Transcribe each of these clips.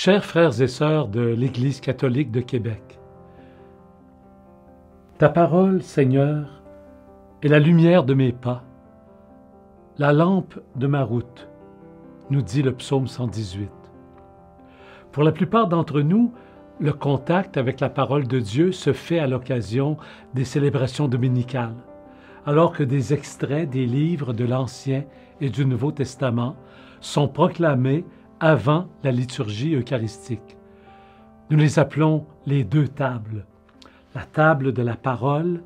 Chers frères et sœurs de l'Église catholique de Québec, ta parole, Seigneur, est la lumière de mes pas, la lampe de ma route, nous dit le psaume 118. Pour la plupart d'entre nous, le contact avec la parole de Dieu se fait à l'occasion des célébrations dominicales, alors que des extraits des livres de l'Ancien et du Nouveau Testament sont proclamés avant la liturgie eucharistique. Nous les appelons les deux tables, la table de la parole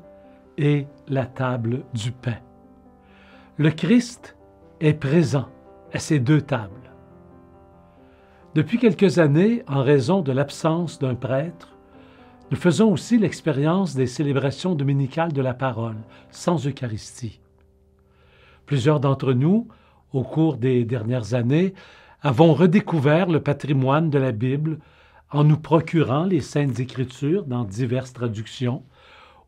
et la table du pain. Le Christ est présent à ces deux tables. Depuis quelques années, en raison de l'absence d'un prêtre, nous faisons aussi l'expérience des célébrations dominicales de la parole, sans Eucharistie. Plusieurs d'entre nous, au cours des dernières années, avons redécouvert le patrimoine de la Bible en nous procurant les Saintes Écritures dans diverses traductions,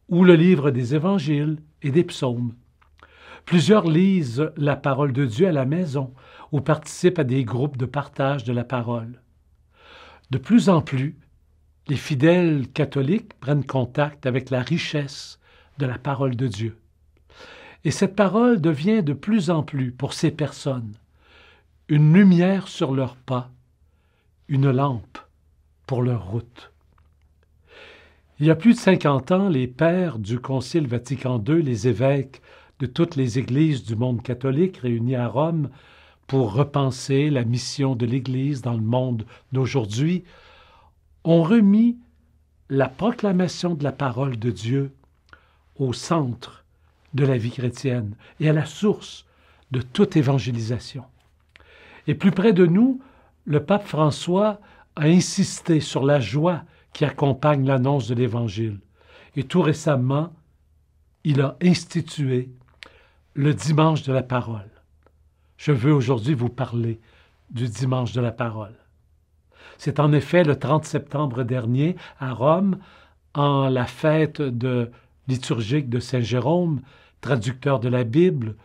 ou le livre des Évangiles et des Psaumes. Plusieurs lisent la parole de Dieu à la maison ou participent à des groupes de partage de la parole. De plus en plus, les fidèles catholiques prennent contact avec la richesse de la parole de Dieu. Et cette parole devient de plus en plus, pour ces personnes, une lumière sur leurs pas, une lampe pour leur route. Il y a plus de 50 ans, les pères du Concile Vatican II, les évêques de toutes les églises du monde catholique réunis à Rome pour repenser la mission de l'Église dans le monde d'aujourd'hui, ont remis la proclamation de la parole de Dieu au centre de la vie chrétienne et à la source de toute évangélisation. Et plus près de nous, le pape François a insisté sur la joie qui accompagne l'annonce de l'Évangile. Et tout récemment, il a institué le dimanche de la parole. Je veux aujourd'hui vous parler du dimanche de la parole. C'est en effet le 30 septembre dernier, à Rome, en la fête liturgique de Saint Jérôme, traducteur de la Bible,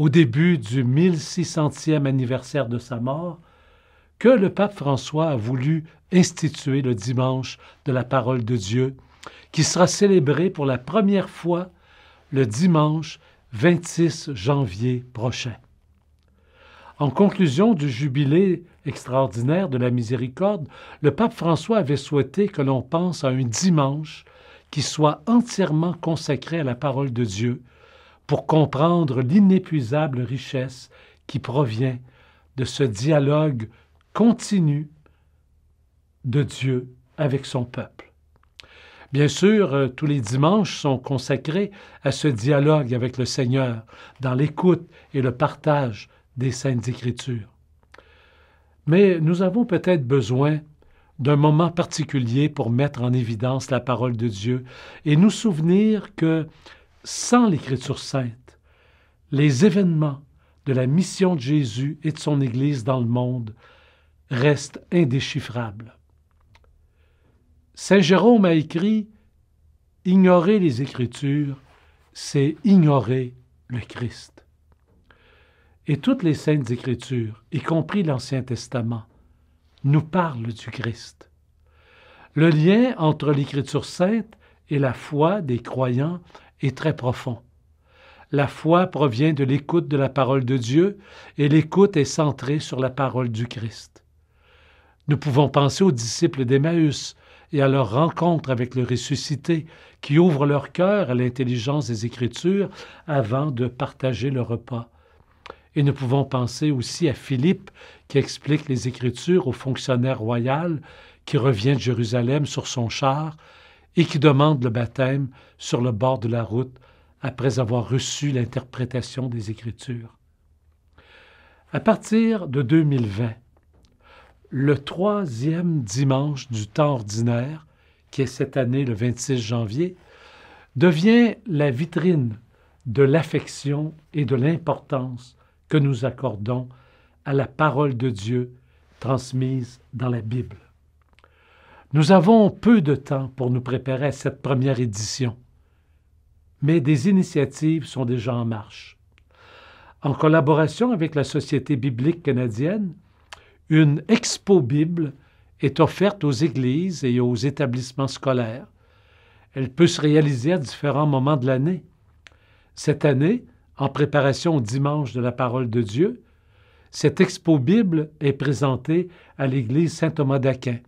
au début du 1600e anniversaire de sa mort, que le pape François a voulu instituer le dimanche de la parole de Dieu, qui sera célébré pour la première fois le dimanche 26 janvier prochain. En conclusion du jubilé extraordinaire de la miséricorde, le pape François avait souhaité que l'on pense à un dimanche qui soit entièrement consacré à la parole de Dieu, pour comprendre l'inépuisable richesse qui provient de ce dialogue continu de Dieu avec son peuple. Bien sûr, euh, tous les dimanches sont consacrés à ce dialogue avec le Seigneur, dans l'écoute et le partage des saintes écritures. Mais nous avons peut-être besoin d'un moment particulier pour mettre en évidence la parole de Dieu et nous souvenir que sans l'Écriture sainte, les événements de la mission de Jésus et de son Église dans le monde restent indéchiffrables. Saint Jérôme a écrit Ignorer les Écritures, c'est ignorer le Christ. Et toutes les saintes Écritures, y compris l'Ancien Testament, nous parlent du Christ. Le lien entre l'Écriture sainte et la foi des croyants et très profond. La foi provient de l'écoute de la parole de Dieu et l'écoute est centrée sur la parole du Christ. Nous pouvons penser aux disciples d'Emmaüs et à leur rencontre avec le ressuscité qui ouvre leur cœur à l'intelligence des Écritures avant de partager le repas. Et nous pouvons penser aussi à Philippe qui explique les Écritures au fonctionnaire royal qui revient de Jérusalem sur son char et qui demande le baptême sur le bord de la route après avoir reçu l'interprétation des Écritures. À partir de 2020, le troisième dimanche du temps ordinaire, qui est cette année le 26 janvier, devient la vitrine de l'affection et de l'importance que nous accordons à la parole de Dieu transmise dans la Bible. Nous avons peu de temps pour nous préparer à cette première édition, mais des initiatives sont déjà en marche. En collaboration avec la Société biblique canadienne, une expo Bible est offerte aux églises et aux établissements scolaires. Elle peut se réaliser à différents moments de l'année. Cette année, en préparation au dimanche de la parole de Dieu, cette expo Bible est présentée à l'église Saint-Thomas d'Aquin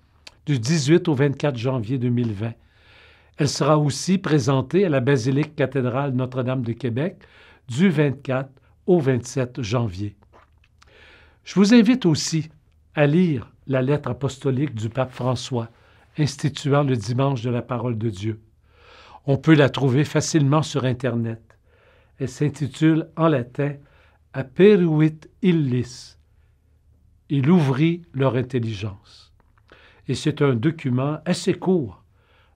du 18 au 24 janvier 2020. Elle sera aussi présentée à la Basilique cathédrale Notre-Dame de Québec du 24 au 27 janvier. Je vous invite aussi à lire la lettre apostolique du pape François instituant le dimanche de la parole de Dieu. On peut la trouver facilement sur Internet. Elle s'intitule en latin Aperuit illis. Il ouvrit leur intelligence et c'est un document assez court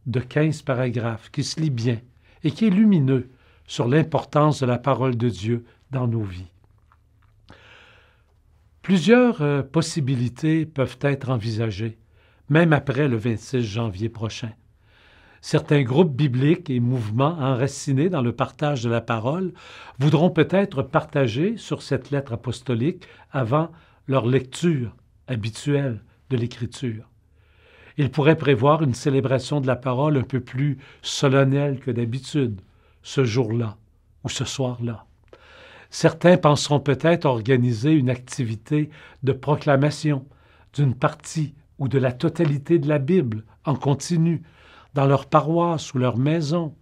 de 15 paragraphes qui se lit bien et qui est lumineux sur l'importance de la parole de Dieu dans nos vies. Plusieurs euh, possibilités peuvent être envisagées, même après le 26 janvier prochain. Certains groupes bibliques et mouvements enracinés dans le partage de la parole voudront peut-être partager sur cette lettre apostolique avant leur lecture habituelle de l'Écriture. Il pourrait prévoir une célébration de la parole un peu plus solennelle que d'habitude, ce jour-là ou ce soir-là. Certains penseront peut-être organiser une activité de proclamation d'une partie ou de la totalité de la Bible en continu, dans leur paroisse ou leur maison,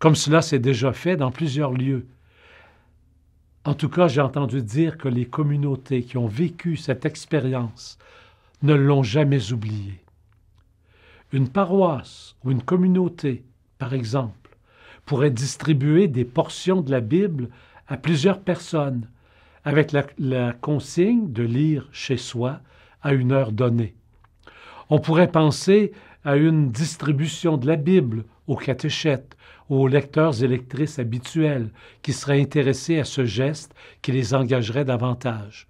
comme cela s'est déjà fait dans plusieurs lieux. En tout cas, j'ai entendu dire que les communautés qui ont vécu cette expérience ne l'ont jamais oubliée une paroisse ou une communauté, par exemple, pourrait distribuer des portions de la Bible à plusieurs personnes, avec la, consigne de lire chez soi à une heure donnée. On pourrait penser à une distribution de la Bible aux catéchètes, aux lecteurs et lectrices habituels qui seraient intéressés à ce geste qui les engagerait davantage.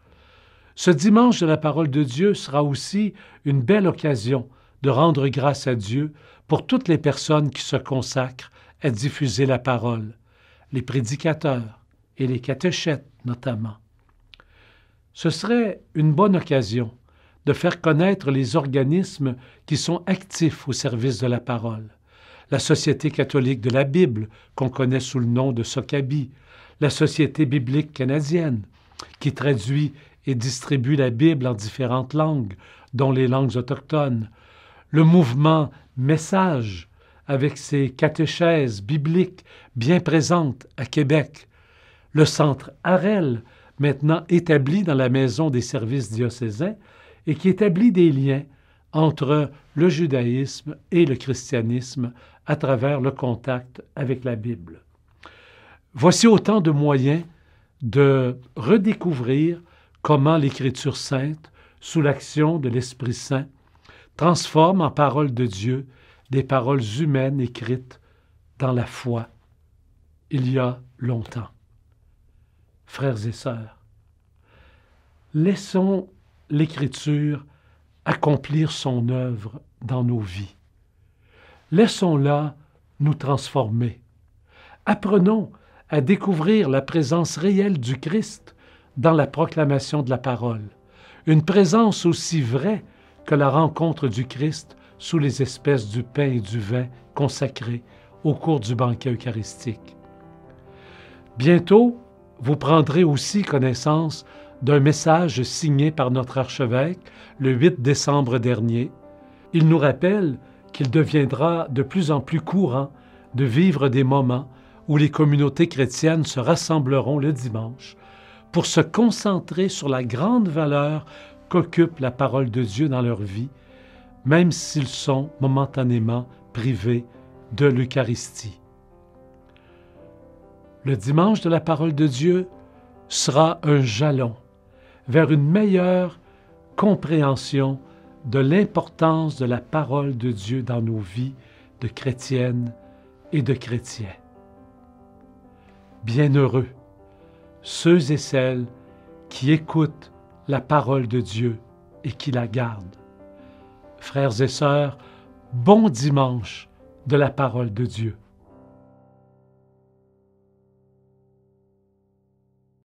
Ce dimanche de la parole de Dieu sera aussi une belle occasion de rendre grâce à Dieu pour toutes les personnes qui se consacrent à diffuser la parole, les prédicateurs et les catéchètes notamment. Ce serait une bonne occasion de faire connaître les organismes qui sont actifs au service de la parole. La Société catholique de la Bible, qu'on connaît sous le nom de SOCABI, la Société biblique canadienne, qui traduit et distribue la Bible en différentes langues, dont les langues autochtones, le mouvement Message, avec ses catéchèses bibliques bien présentes à Québec, le centre Arel, maintenant établi dans la maison des services diocésains, et qui établit des liens entre le judaïsme et le christianisme à travers le contact avec la Bible. Voici autant de moyens de redécouvrir comment l'Écriture sainte, sous l'action de l'Esprit Saint, transforme en parole de Dieu des paroles humaines écrites dans la foi il y a longtemps. Frères et sœurs, laissons l'Écriture accomplir son œuvre dans nos vies. Laissons-la nous transformer. Apprenons à découvrir la présence réelle du Christ dans la proclamation de la parole, une présence aussi vraie que la rencontre du Christ sous les espèces du pain et du vin consacrés au cours du banquet eucharistique. Bientôt, vous prendrez aussi connaissance d'un message signé par notre archevêque le 8 décembre dernier. Il nous rappelle qu'il deviendra de plus en plus courant de vivre des moments où les communautés chrétiennes se rassembleront le dimanche pour se concentrer sur la grande valeur qu'occupe la parole de Dieu dans leur vie, même s'ils sont momentanément privés de l'Eucharistie. Le dimanche de la parole de Dieu sera un jalon vers une meilleure compréhension de l'importance de la parole de Dieu dans nos vies de chrétiennes et de chrétiens. Bienheureux ceux et celles qui écoutent la parole de Dieu et qui la garde. Frères et sœurs, bon dimanche de la parole de Dieu.